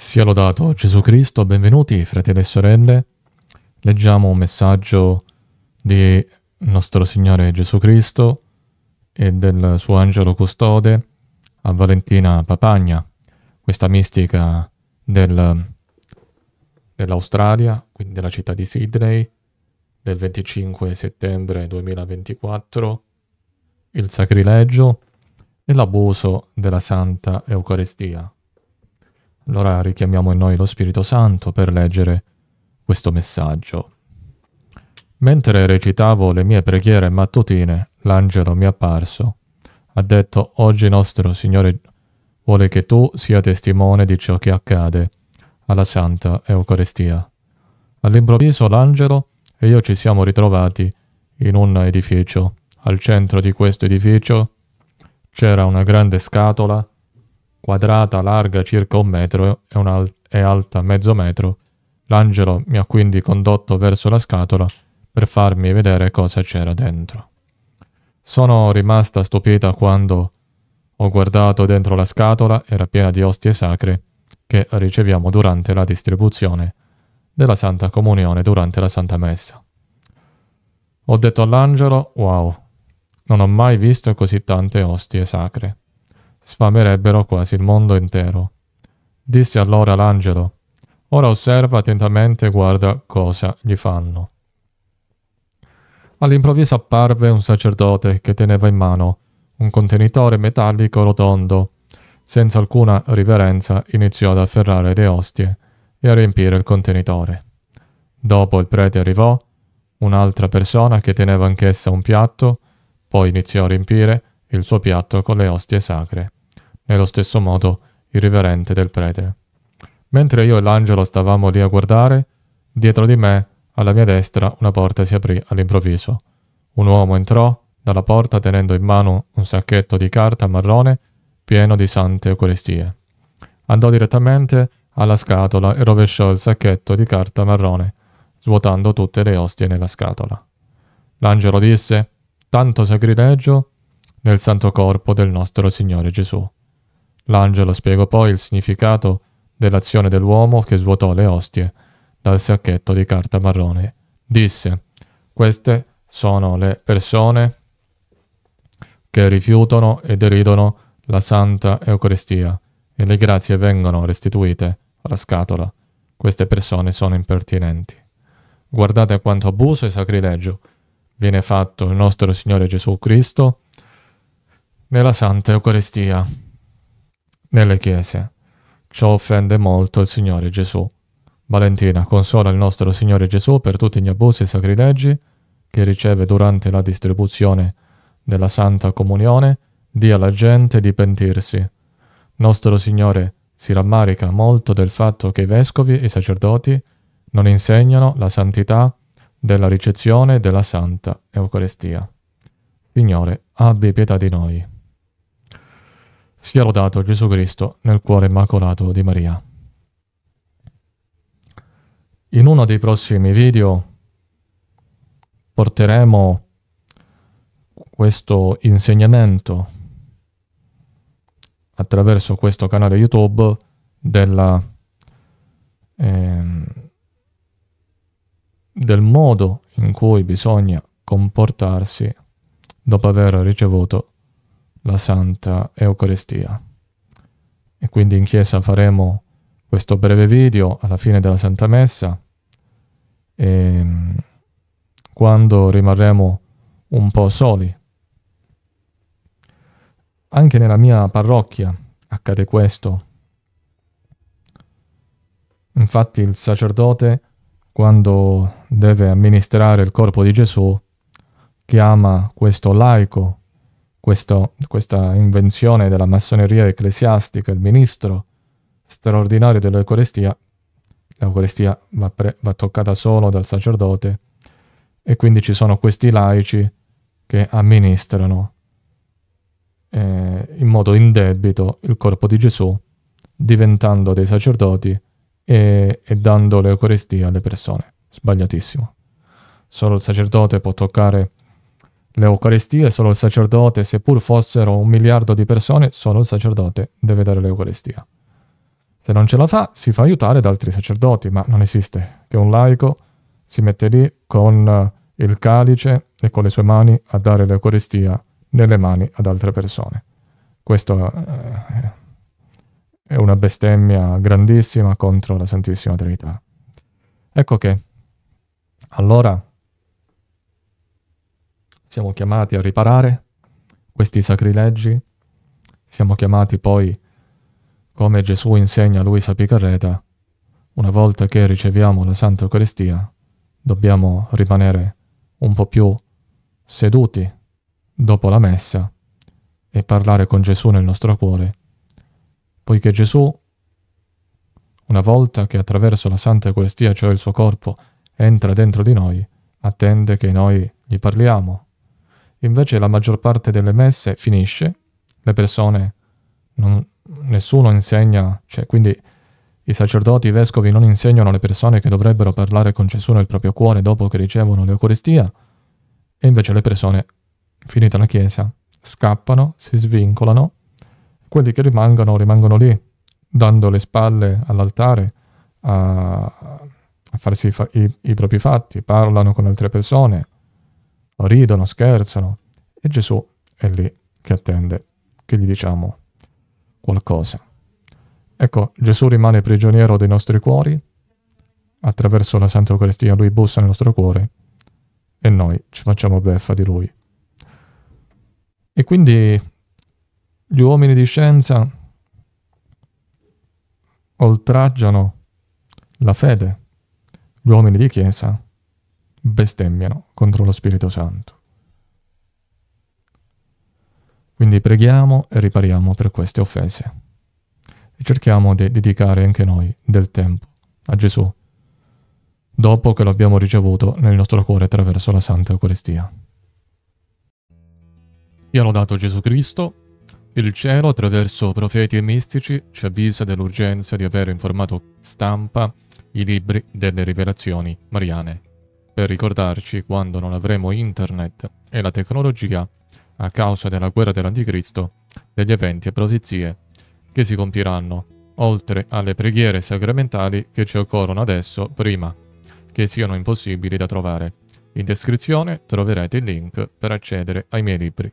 Sia lodato Gesù Cristo, benvenuti fratelli e sorelle. Leggiamo un messaggio di nostro Signore Gesù Cristo e del suo angelo custode a Valentina Papagna, questa mistica del, dell'Australia, quindi della città di Sydney, del 25 settembre 2024, il sacrilegio e l'abuso della Santa Eucaristia. Allora richiamiamo in noi lo Spirito Santo per leggere questo messaggio. Mentre recitavo le mie preghiere mattutine, l'angelo mi è apparso. Ha detto, oggi nostro Signore vuole che tu sia testimone di ciò che accade alla Santa Eucaristia. All'improvviso l'angelo e io ci siamo ritrovati in un edificio. Al centro di questo edificio c'era una grande scatola quadrata larga circa un metro e, al- e alta mezzo metro. L'angelo mi ha quindi condotto verso la scatola per farmi vedere cosa c'era dentro. Sono rimasta stupita quando ho guardato dentro la scatola, era piena di ostie sacre che riceviamo durante la distribuzione della Santa Comunione durante la Santa Messa. Ho detto all'angelo, wow, non ho mai visto così tante ostie sacre sfamerebbero quasi il mondo intero. Disse allora l'angelo, ora osserva attentamente e guarda cosa gli fanno. All'improvviso apparve un sacerdote che teneva in mano un contenitore metallico rotondo. Senza alcuna riverenza iniziò ad afferrare le ostie e a riempire il contenitore. Dopo il prete arrivò, un'altra persona che teneva anch'essa un piatto, poi iniziò a riempire il suo piatto con le ostie sacre nello stesso modo irriverente del prete. Mentre io e l'angelo stavamo lì a guardare, dietro di me, alla mia destra, una porta si aprì all'improvviso. Un uomo entrò dalla porta tenendo in mano un sacchetto di carta marrone pieno di sante Eucaristie. Andò direttamente alla scatola e rovesciò il sacchetto di carta marrone, svuotando tutte le ostie nella scatola. L'angelo disse, tanto sacrilegio nel santo corpo del nostro Signore Gesù. L'angelo spiegò poi il significato dell'azione dell'uomo che svuotò le ostie dal sacchetto di carta marrone. Disse, queste sono le persone che rifiutano e deridono la Santa Eucaristia e le grazie vengono restituite alla scatola. Queste persone sono impertinenti. Guardate quanto abuso e sacrilegio viene fatto il nostro Signore Gesù Cristo nella Santa Eucaristia nelle chiese. Ciò offende molto il Signore Gesù. Valentina, consola il nostro Signore Gesù per tutti gli abusi e sacrileggi che riceve durante la distribuzione della Santa Comunione, dia alla gente di pentirsi. Nostro Signore si rammarica molto del fatto che i vescovi e i sacerdoti non insegnano la santità della ricezione della Santa Eucaristia. Signore, abbi pietà di noi. Sia lodato Gesù Cristo nel cuore immacolato di Maria. In uno dei prossimi video porteremo questo insegnamento attraverso questo canale YouTube della, ehm, del modo in cui bisogna comportarsi dopo aver ricevuto la Santa Eucaristia. E quindi in chiesa faremo questo breve video alla fine della Santa Messa e mm, quando rimarremo un po' soli. Anche nella mia parrocchia accade questo. Infatti il sacerdote, quando deve amministrare il corpo di Gesù, chiama questo laico questo, questa invenzione della massoneria ecclesiastica, il ministro straordinario dell'Eucarestia, l'Eucarestia va, pre- va toccata solo dal sacerdote e quindi ci sono questi laici che amministrano eh, in modo indebito il corpo di Gesù, diventando dei sacerdoti e, e dando l'Eucarestia alle persone. Sbagliatissimo. Solo il sacerdote può toccare L'Eucaristia è solo il sacerdote, seppur fossero un miliardo di persone, solo il sacerdote deve dare l'Eucaristia. Se non ce la fa, si fa aiutare da altri sacerdoti, ma non esiste che un laico si mette lì con eh, il calice e con le sue mani a dare l'Eucaristia nelle mani ad altre persone. Questo eh, è una bestemmia grandissima contro la Santissima Trinità. Ecco che allora siamo chiamati a riparare questi sacrileggi, siamo chiamati poi, come Gesù insegna a Luisa Picarreta, una volta che riceviamo la Santa Eucaristia, dobbiamo rimanere un po' più seduti dopo la messa e parlare con Gesù nel nostro cuore, poiché Gesù, una volta che attraverso la Santa Eucaristia, cioè il suo corpo, entra dentro di noi, attende che noi gli parliamo, Invece la maggior parte delle messe finisce, le persone, non, nessuno insegna, cioè quindi i sacerdoti, i vescovi non insegnano alle persone che dovrebbero parlare con Gesù nel proprio cuore dopo che ricevono l'Eucaristia, e invece le persone, finita la Chiesa, scappano, si svincolano, quelli che rimangono rimangono lì, dando le spalle all'altare a, a farsi i, i propri fatti, parlano con altre persone, ridono, scherzano e Gesù è lì che attende che gli diciamo qualcosa. Ecco, Gesù rimane prigioniero dei nostri cuori, attraverso la Santa Eucaristia lui bussa nel nostro cuore e noi ci facciamo beffa di lui. E quindi gli uomini di scienza oltraggiano la fede, gli uomini di chiesa bestemmiano contro lo Spirito Santo. Quindi preghiamo e ripariamo per queste offese. E cerchiamo di dedicare anche noi del tempo a Gesù, dopo che lo abbiamo ricevuto nel nostro cuore attraverso la Santa Eucaristia. Io l'ho dato Gesù Cristo, il cielo attraverso profeti e mistici ci avvisa dell'urgenza di avere in formato stampa i libri delle rivelazioni mariane per ricordarci quando non avremo internet e la tecnologia a causa della guerra dell'anticristo, degli eventi e profezie che si compiranno, oltre alle preghiere sacramentali che ci occorrono adesso prima, che siano impossibili da trovare. In descrizione troverete il link per accedere ai miei libri.